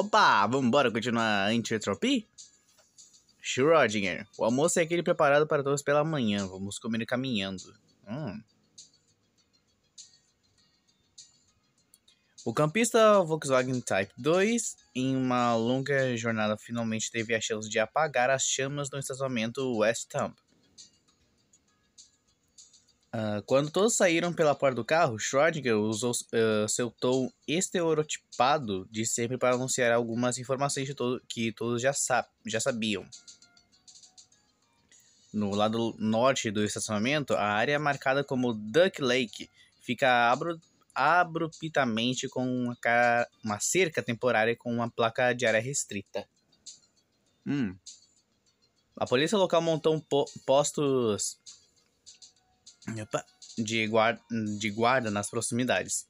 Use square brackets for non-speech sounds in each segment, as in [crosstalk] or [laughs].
Opa, vambora continuar a entropia. Schrödinger, o almoço é aquele preparado para todos pela manhã. Vamos comer caminhando. Hum. O campista Volkswagen Type 2, em uma longa jornada, finalmente teve a chance de apagar as chamas no estacionamento West Thumb. Uh, quando todos saíram pela porta do carro, Schrödinger usou uh, seu tom estereotipado de sempre para anunciar algumas informações todo, que todos já, sa já sabiam. No lado norte do estacionamento, a área é marcada como Duck Lake fica abru abruptamente com uma, uma, cerca temporária com uma placa de área restrita. Hum. A polícia local montou po postos de, guarda, de guarda nas proximidades.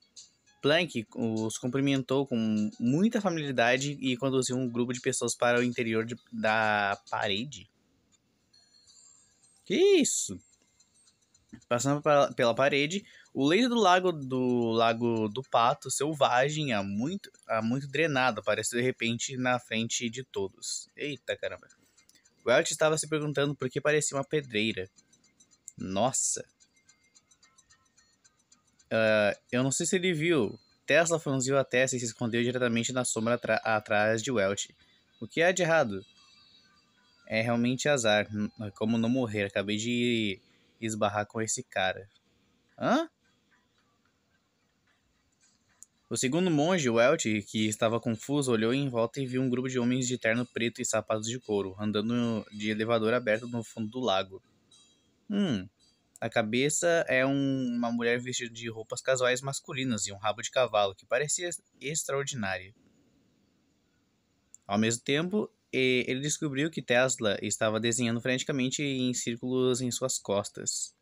Planck os cumprimentou com muita familiaridade e conduziu um grupo de pessoas para o interior de, da parede. Que isso? Passando pra, pela parede, o leito do lago do lago do Pato selvagem há muito, há muito drenado apareceu de repente na frente de todos. Eita caramba. Welch estava se perguntando por que parecia uma pedreira. Nossa, Uh, eu não sei se ele viu. Tesla franziu a testa e se escondeu diretamente na sombra atrás de Welch. O que há de errado? É realmente azar. É como não morrer? Acabei de esbarrar com esse cara. Hã? O segundo monge, Welch, que estava confuso, olhou em volta e viu um grupo de homens de terno preto e sapatos de couro, andando de elevador aberto no fundo do lago. Hum, a cabeça é um, uma mulher vestida de roupas casuais masculinas e um rabo de cavalo, que parecia extraordinária. Ao mesmo tempo, ele descobriu que Tesla estava desenhando freneticamente em círculos em suas costas.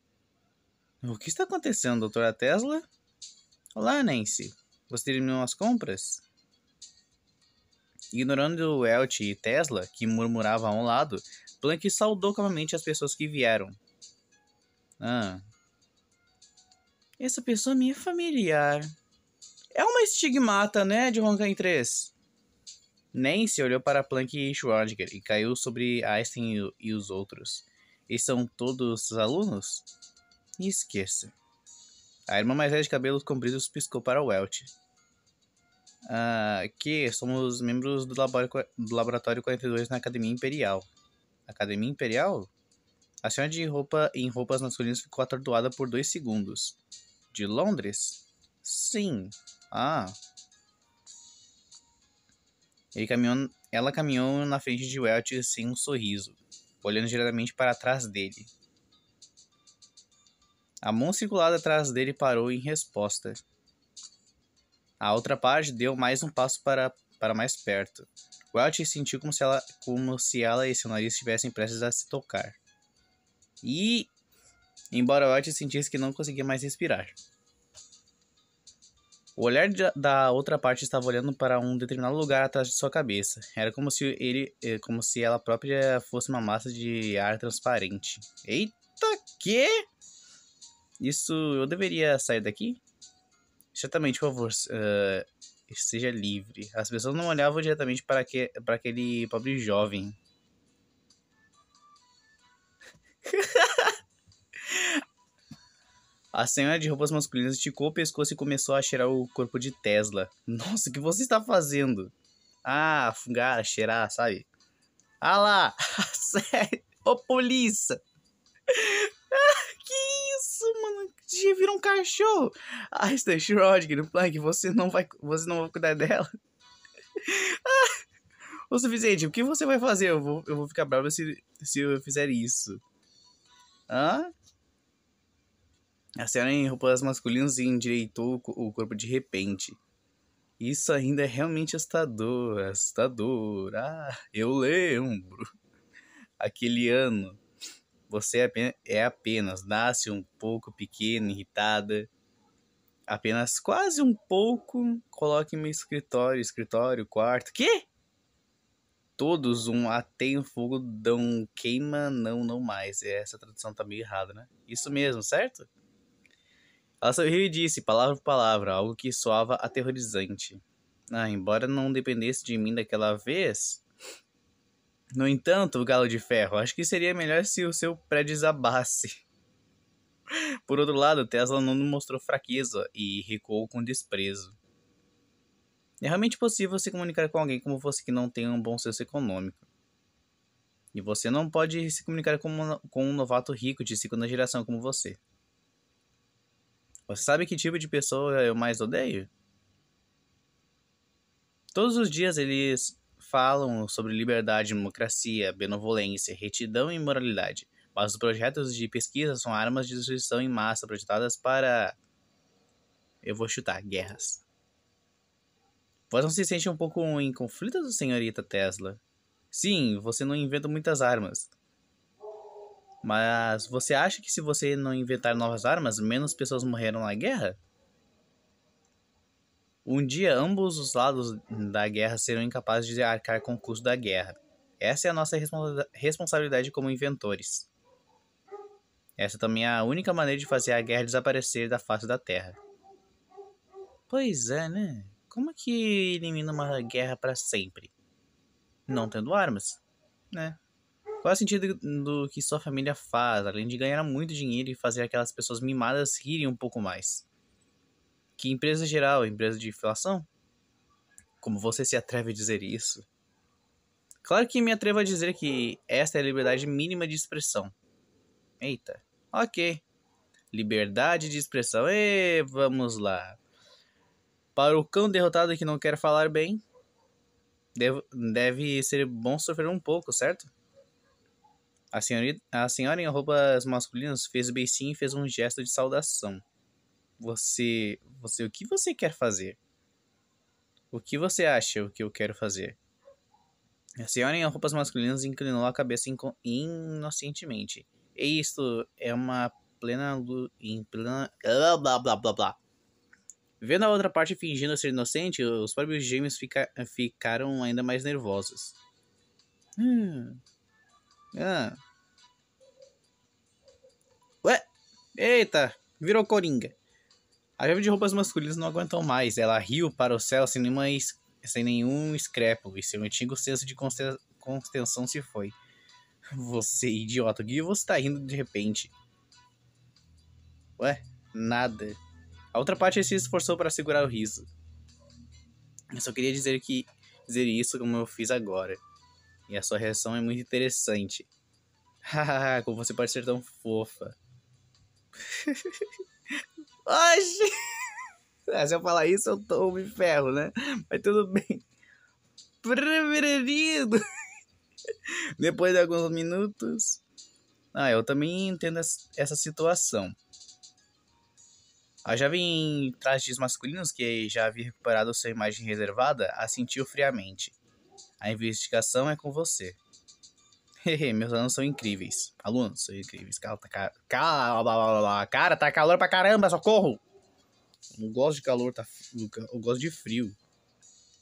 O que está acontecendo, doutora Tesla? Olá, Nancy. Você terminou as compras? Ignorando o Elch e Tesla, que murmuravam a um lado, Planck saudou calmamente as pessoas que vieram. Ah. Essa pessoa me é familiar. É uma estigmata, né, de Honkai 3? Nancy olhou para Planck e Schrödinger e caiu sobre Einstein e os outros. E são todos alunos? E esqueça. A irmã mais velha de cabelos compridos piscou para o Welch. Ah, que somos membros do, labor do Laboratório 42 na Academia Imperial. Academia Imperial? A senhora de roupa em roupas masculinas ficou atordoada por dois segundos. De Londres? Sim. Ah. Caminhou, ela caminhou na frente de Welch sem um sorriso, olhando diretamente para trás dele. A mão circulada atrás dele parou em resposta. A outra parte deu mais um passo para, para mais perto. Welch sentiu como se, ela, como se ela e seu nariz estivessem prestes a se tocar. E, embora te sentisse que não conseguia mais respirar. O olhar da outra parte estava olhando para um determinado lugar atrás de sua cabeça. Era como se ele, eh, como se ela própria fosse uma massa de ar transparente. Eita que? Isso, eu deveria sair daqui? Certamente, por favor, uh, seja livre. As pessoas não olhavam diretamente para, que, para aquele pobre jovem [laughs] A senhora de roupas masculinas esticou o pescoço e começou a cheirar o corpo de Tesla. Nossa, o que você está fazendo? Ah, fungar, cheirar, sabe? Ah lá! [laughs] Sério? Ô, polícia! Ah, que isso, mano? Já virou um cachorro! Ah, Stan Schrodinger, Plank, você não vai, você não vai cuidar dela? [laughs] Ah, o suficiente, o que você vai fazer? Eu vou, eu vou ficar bravo se, se eu fizer isso. Hã? A senhora em roupas masculinas endireitou o corpo de repente. Isso ainda é realmente assustador, assustador. Ah, eu lembro. Aquele ano, você é, é apenas, nasce um pouco pequena, irritada. Apenas quase um pouco, coloque meu escritório, escritório, quarto. Que? todos um ateia fogo dão queima não não mais. É, essa tradução tá meio errada, né? Isso mesmo, certo? Ela sorriu e disse, palavra por palavra, algo que soava aterrorizante. Ah, embora não dependesse de mim daquela vez. No entanto, Galo de Ferro, acho que seria melhor se o seu prédio desabasse. Por outro lado, Tesla não mostrou fraqueza e recuou com desprezo. É realmente possível se comunicar com alguém como você que não tem um bom senso econômico. E você não pode se comunicar com, com um novato rico de segunda geração como você. Você sabe que tipo de pessoa eu mais odeio? Todos os dias eles falam sobre liberdade, democracia, benevolência, retidão e moralidade, mas os projetos de pesquisa são armas de destruição em massa projetadas para. Eu vou chutar, guerras. Mas não se sente um pouco em conflito, senhorita Tesla? Sim, você não inventa muitas armas. Mas você acha que se você não inventar novas armas, menos pessoas morreram na guerra? Um dia, ambos os lados da guerra serão incapazes de arcar com o custo da guerra. Essa é a nossa responsa responsabilidade como inventores. Essa também é a única maneira de fazer a guerra desaparecer da face da Terra. Pois é, né? como é que elimina uma guerra para sempre? Não hum. tendo armas, né? Qual é o sentido do que sua família faz, além de ganhar muito dinheiro e fazer aquelas pessoas mimadas rirem um pouco mais? Que empresa geral, empresa de inflação? Como você se atreve a dizer isso? Claro que me atrevo a dizer que esta é a liberdade mínima de expressão. Eita, ok. Liberdade de expressão, e vamos lá. Para o cão derrotado que não quer falar bem, deve, ser bom sofrer um pouco, certo? A, senhorita, a senhora em roupas masculinas fez beicinho e fez um gesto de saudação. Você. Você. O que você quer fazer? O que você acha o que eu quero fazer? A senhora em roupas masculinas inclinou a cabeça inocentemente. E isto é uma plena. Lu, em plena. Blá blá blá blá blá. Vendo a outra parte fingindo ser inocente, os próprios gêmeos fica ficaram ainda mais nervosos. Hum. Ah. Ué? Eita, virou coringa. A jovem de roupas masculinas não aguentou mais. Ela riu para o céu sem, nenhuma sem nenhum escrépulo e seu antigo senso de contenção se foi. Você idiota, o que você está rindo de repente? Ué, nada. A outra parte é se esforçou para segurar o riso. Eu só queria dizer que dizer isso como eu fiz agora. E a sua reação é muito interessante. Hahaha, [laughs] como você pode ser tão fofa. [laughs] Oxi! ah, se eu falar isso, eu tô me ferro, né? Mas tudo bem. Preferido! [laughs] Depois de alguns minutos. Ah, eu também entendo essa situação. A jovem em trajes masculinos, que já havia recuperado sua imagem reservada, assentiu friamente. A investigação é com você. Hehe, meus alunos são incríveis. Alunos são incríveis. Cala, tá, cala, cara, cara, tá calor pra caramba, socorro! Não gosto de calor, tá, eu gosto de frio.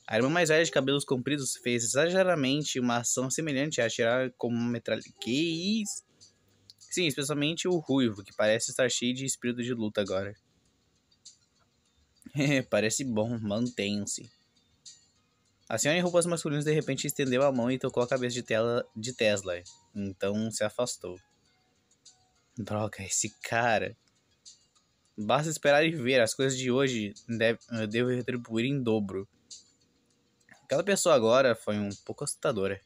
A irmã mais velha de cabelos compridos fez exageradamente uma ação semelhante a atirar como uma metralha. Que isso? Sim, especialmente o ruivo, que parece estar cheio de espírito de luta agora. [laughs] Parece bom, mantenha se A senhora em roupas masculinas de repente estendeu a mão e tocou a cabeça de, tela de Tesla. Então se afastou. Droga, esse cara. Basta esperar e ver, as coisas de hoje deve, eu devo retribuir em dobro. Aquela pessoa agora foi um pouco assustadora.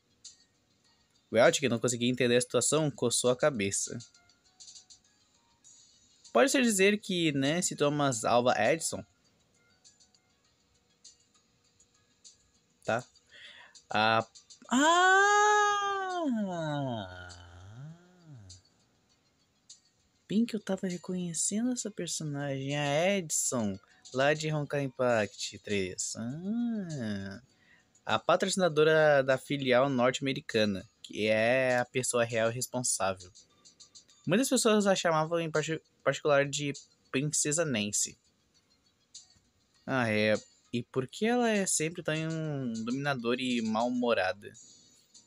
Welch, que não conseguia entender a situação, coçou a cabeça. Pode-se dizer que Nancy né, Thomas Alva Edison tá? Ah, ah! Bem que eu tava reconhecendo essa personagem, a Edson, lá de Roncar Impact 3. Ah, a patrocinadora da filial norte-americana, que é a pessoa real responsável. Muitas pessoas a chamavam em particular de Princesa Nancy. Ah, é. E por que ela é sempre tão tá um dominadora e mal-humorada?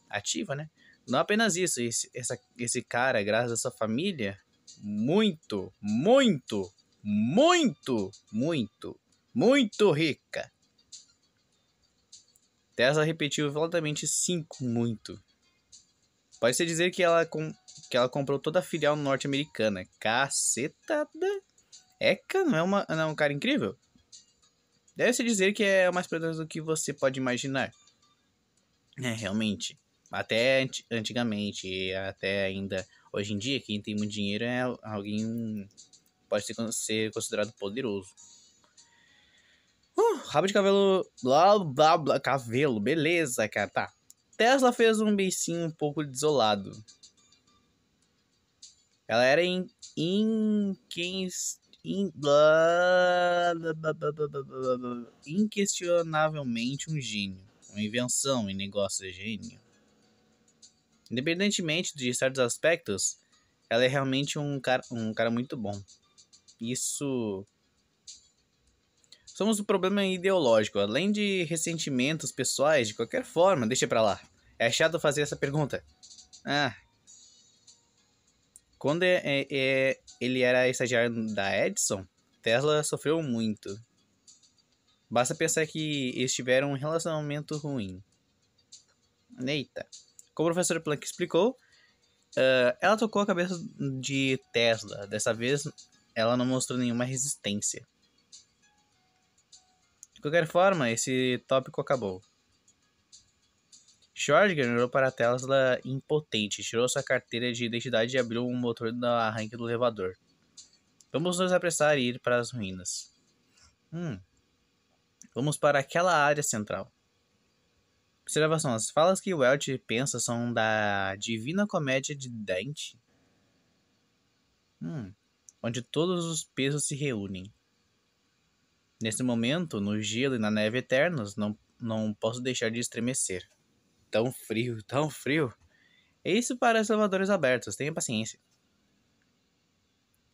Ativa, né? Não apenas isso, esse, essa, esse cara, graças à sua família, muito, muito, muito, muito, muito rica. Tessa repetiu violentamente cinco muito. Pode-se dizer que ela, com, que ela comprou toda a filial norte-americana. Cacetada! Eca, é, não é, uma, não é um cara incrível? Deve-se dizer que é mais poderoso do que você pode imaginar. É, realmente. Até antigamente, até ainda hoje em dia, quem tem muito dinheiro é alguém pode ser considerado poderoso. Uh, rabo de cabelo, Blá, blá, blá. Cavelo, beleza, cara. Tá. Tesla fez um beicinho um pouco desolado. Ela era em. em quem in, inquestionavelmente um gênio, uma invenção em negócio de gênio. Independentemente de certos aspectos, ela é realmente um cara, um cara muito bom. Isso. Somos um problema ideológico, além de ressentimentos pessoais, de qualquer forma, deixa pra lá. É chato fazer essa pergunta. Ah, quando é, é, é, ele era estagiário da Edison, Tesla sofreu muito. Basta pensar que eles tiveram um relacionamento ruim. Eita. Como o professor Planck explicou, uh, ela tocou a cabeça de Tesla. Dessa vez, ela não mostrou nenhuma resistência. De qualquer forma, esse tópico acabou. George olhou para a Tesla impotente, tirou sua carteira de identidade e abriu o motor do arranque do elevador. Vamos nos apressar e ir para as ruínas. Hum. Vamos para aquela área central. Observação: as falas que Welch pensa são da Divina Comédia de Dante, hum, onde todos os pesos se reúnem. Nesse momento, no gelo e na neve eternos, não, não posso deixar de estremecer tão frio, [laughs] tão frio. Isso para os elevadores abertos, tenha paciência.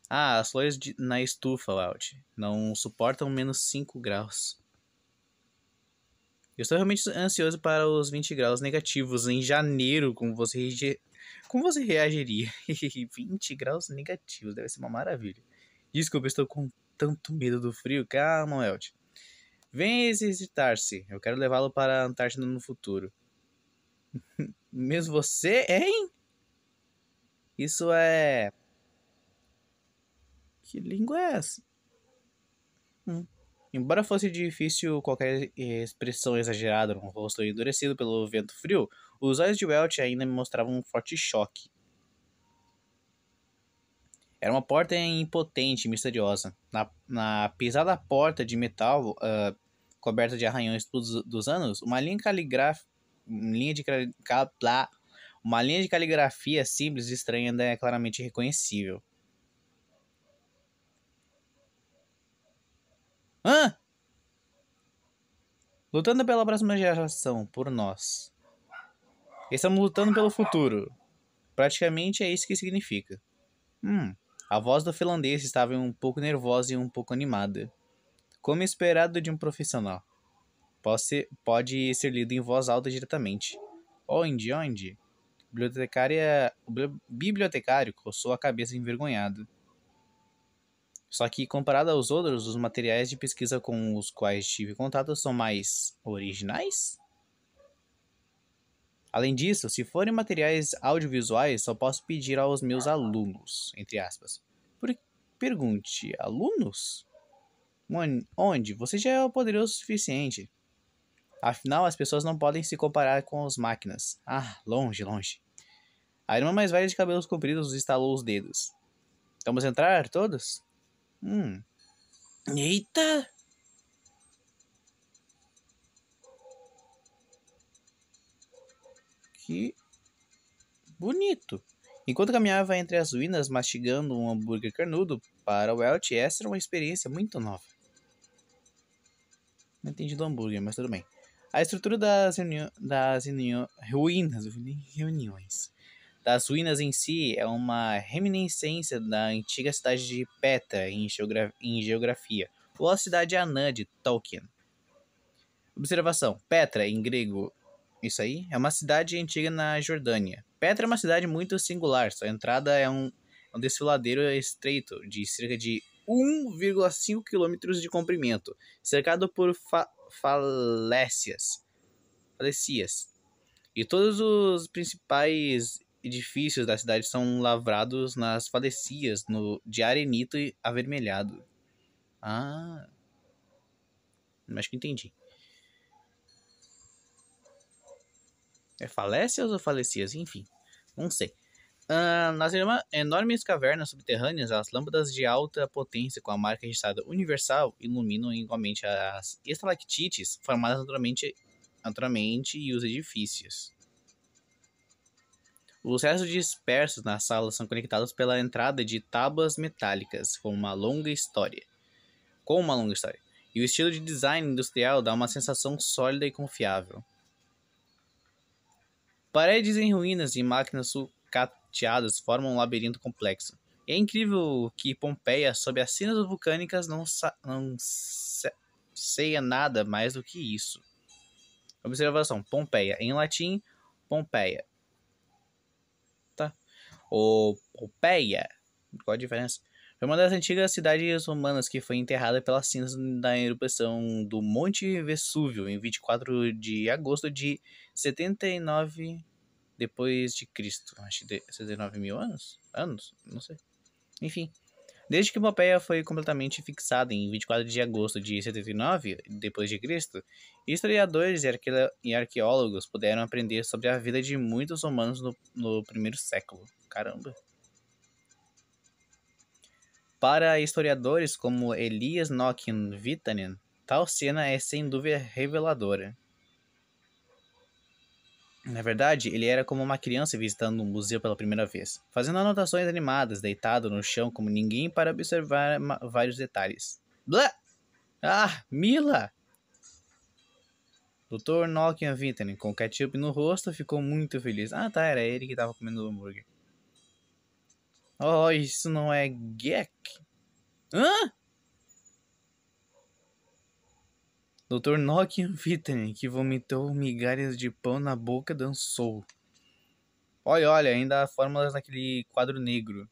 Ah, as flores de, na estufa, Walt, não suportam menos 5 graus. Eu estou realmente ansioso para os 20 graus negativos em janeiro, como você, como você reagiria? 20 [laughs] graus negativos, deve ser uma maravilha. Desculpa, estou com tanto medo do frio. Calma, Walt. Venha exercitar-se. Eu quero levá-lo para a Antártida no futuro. Mesmo você, hein? Isso é. Que língua é essa? Hum. Embora fosse difícil qualquer expressão exagerada no rosto endurecido pelo vento frio, os olhos de Welch ainda me mostravam um forte choque. Era uma porta impotente e misteriosa. Na, na pisada porta de metal, uh, coberta de arranhões dos, dos anos, uma linha caligráfica linha de cal, uma linha de caligrafia simples e estranha ainda é claramente reconhecível. Hã? Lutando pela próxima geração, por nós. Estamos lutando pelo futuro. Praticamente é isso que significa. Hum, a voz do finlandês estava um pouco nervosa e um pouco animada, como esperado de um profissional pode ser, pode ser lido em voz alta diretamente. Onde, onde? Bibliotecária, bibliotecário coçou a cabeça envergonhado. Só que, comparado aos outros, os materiais de pesquisa com os quais tive contato são mais originais? Além disso, se forem materiais audiovisuais, só posso pedir aos meus alunos, entre aspas. Por... Pergunte, alunos? Onde? Você já é poderoso o suficiente. Afinal, as pessoas não podem se comparar com as máquinas. Ah, longe, longe. A irmã mais velha de cabelos compridos estalou os dedos. Vamos entrar, todos? Hum. Eita! Que bonito. Enquanto caminhava entre as ruínas mastigando um hambúrguer carnudo, para Welch essa era uma experiência muito nova. Não entendi do hambúrguer, mas tudo bem. A estrutura das, reuni das ruínas, reuniões das ruínas em si é uma reminiscência da antiga cidade de Petra em, geogra em geografia, ou a cidade anã de Tolkien. Observação: Petra, em grego, isso aí, é uma cidade antiga na Jordânia. Petra é uma cidade muito singular, sua entrada é um, é um desfiladeiro estreito de cerca de 1,5 km de comprimento, cercado por fa falécias, falecias. E todos os principais edifícios da cidade são lavrados nas falecias no, de arenito avermelhado. Ah. Acho que entendi. É falécias ou falecias? Enfim, não sei. Uh, ah, nós enormes cavernas subterrâneas, as lâmpadas de alta potência com a marca registrada universal iluminam igualmente as estalactites formadas naturalmente, naturalmente e os edifícios. Os restos dispersos na sala são conectados pela entrada de tábuas metálicas com uma longa história. Com uma longa história. E o estilo de design industrial dá uma sensação sólida e confiável. Paredes em ruínas e máquinas prateadas formam um labirinto complexo. E é incrível que Pompeia, sob as cinzas vulcânicas, não, não se seia nada mais do que isso. Observação: Pompeia. Em latim, Pompeia. Tá? O Pompeia. Qual a diferença? Foi uma das antigas cidades romanas que foi enterrada pelas cinzas da erupção do Monte Vesúvio em 24 de agosto de 79 depois de Cristo, acho que 69 mil anos, anos, não sei. Enfim, desde que Pompeia foi completamente fixada em 24 de agosto de 79 depois de Cristo, historiadores e, arqueólogos puderam aprender sobre a vida de muitos romanos no, no primeiro século. Caramba. Para historiadores como Elias Nokin Vitanen, tal cena é sem dúvida reveladora. Na verdade, ele era como uma criança visitando um museu pela primeira vez, fazendo anotações animadas, deitado no chão como ninguém para observar vários detalhes. Blá! Ah, Mila! Dr. Nokia Vitamin, com ketchup no rosto, ficou muito feliz. Ah, tá, era ele que estava comendo hambúrguer. Oh, isso não é Gek? Hã? Dr. Nock Vitten, que vomitou migalhas de pão na boca, dançou. Olha, olha, ainda há fórmulas naquele quadro negro.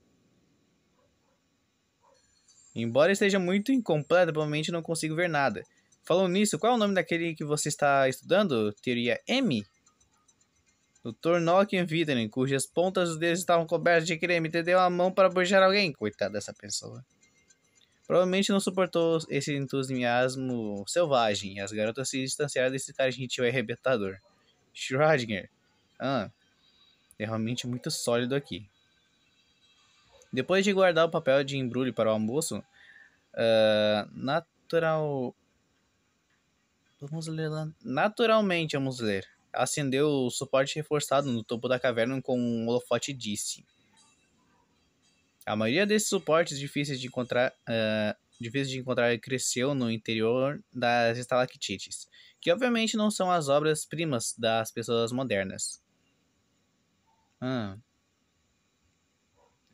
Embora esteja muito incompleto, provavelmente não consigo ver nada. Falando nisso, qual é o nome daquele que você está estudando? Teoria M? Dr. Nock Vitten, cujas pontas dos dedos estavam cobertas de creme, estendeu a mão para beijar alguém. Coitada dessa pessoa. Provavelmente não suportou esse entusiasmo selvagem e as garotas se distanciaram desse cara gentil e arrebentador. Schrödinger. Ah, é realmente muito sólido aqui. Depois de guardar o papel de embrulho para o almoço, uh, natural. Vamos ler lá. Naturalmente, vamos ler. Acendeu o suporte reforçado no topo da caverna com um holofote e disse: a maioria desses suportes difíceis de encontrar, uh, difíceis de encontrar cresceu no interior das estalactites, que obviamente não são as obras-primas das pessoas modernas. Ah.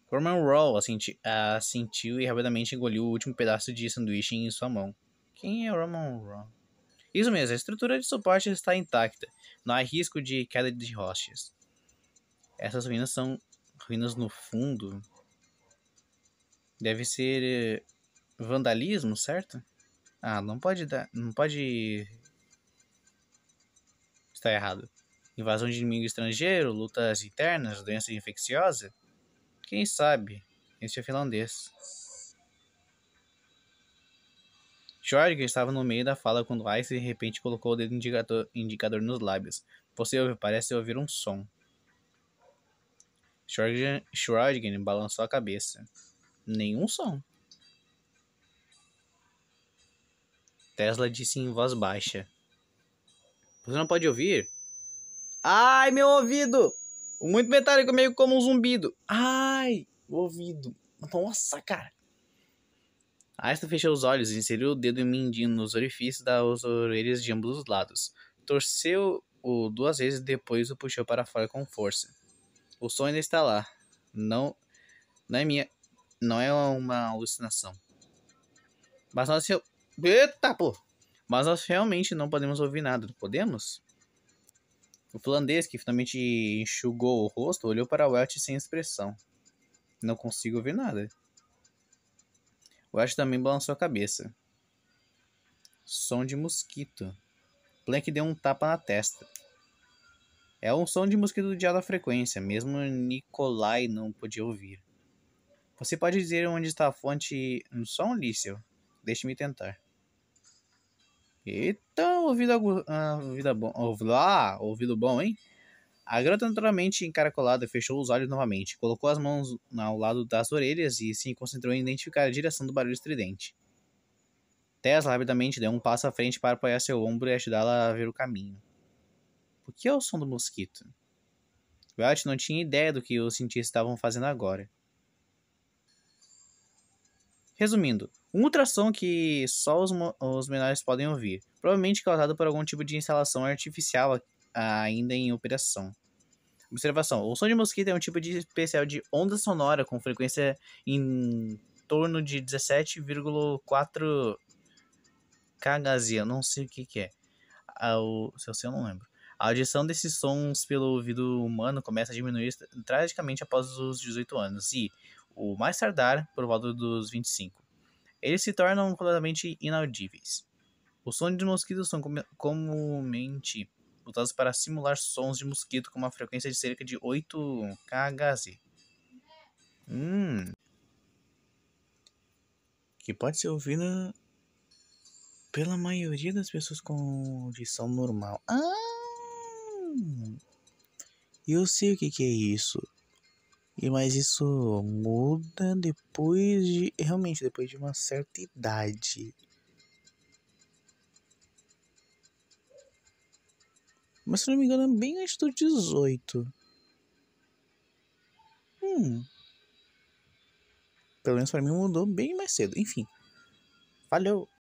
Corman Rawl assentiu, assentiu e rapidamente engoliu o último pedaço de sanduíche em sua mão. Quem é Roman Roll? Isso mesmo, a estrutura de suporte está intacta. Não há risco de queda de rochas. Essas ruínas são ruínas no fundo. Deve ser eh, vandalismo, certo? Ah, não pode dar, não pode está errado. Invasão de inimigo estrangeiro, lutas internas, doença infecciosa? Quem sabe? Esse é finlandês. Jorge estava no meio da fala quando Ice de repente colocou o dedo indicador, indicador nos lábios. Você ouve, parece ouvir um som. Schrödinger balançou a cabeça nenhum som. Tesla disse em voz baixa. Você não pode ouvir? Ai, meu ouvido! Muito metálico, meio como um zumbido. Ai, o ouvido. Nossa, cara. Einstein fechou os olhos e inseriu o dedo mindinho nos orifícios das orelhas de ambos os lados. Torceu-o duas vezes e depois o puxou para fora com força. O som ainda está lá. Não, não é minha. Não é uma alucinação. Mas nós. Eita, pô! Mas nós realmente não podemos ouvir nada, não podemos? O flandês, que finalmente enxugou o rosto, olhou para Welch sem expressão. Não consigo ouvir nada. Welch também balançou a cabeça. Som de mosquito. Plank deu um tapa na testa. É um som de mosquito de alta frequência, mesmo Nikolai não podia ouvir. Você pode dizer onde está a fonte no som, Lício? Deixe-me tentar. Eita, ouvido, agu... ah, ouvido bom. Ah, ouvido bom, hein? A garota, naturalmente encaracolada, fechou os olhos novamente, colocou as mãos ao lado das orelhas e se concentrou em identificar a direção do barulho estridente. Tesla rapidamente deu um passo à frente para apoiar seu ombro e ajudá-la a ver o caminho. O que é o som do mosquito? Welt não tinha ideia do que os cientistas estavam fazendo agora. Resumindo, um ultrassom que só os, os menores podem ouvir, provavelmente causado por algum tipo de instalação artificial ainda em operação. Observação: o som de mosquito é um tipo de especial de onda sonora com frequência em torno de 17,4 kHz. Não sei o que, que é. Ao, se eu sei, eu não lembro. A audição desses sons pelo ouvido humano começa a diminuir tragicamente após os 18 anos e o mais tardar por volta dos 25. Eles se tornam completamente inaudíveis. Os sons de mosquitos são com comumente usados para simular sons de mosquito com uma frequência de cerca de 8 kHz. Hum. Que pode ser ouvida pela maioria das pessoas com visão normal. Ah! Eu sei o que, que é isso. E mas isso muda depois de realmente depois de uma certa idade. Mas se não me engano, é bem antes do 18. Hum. Pelo menos para mim mudou bem mais cedo. Enfim. Valeu.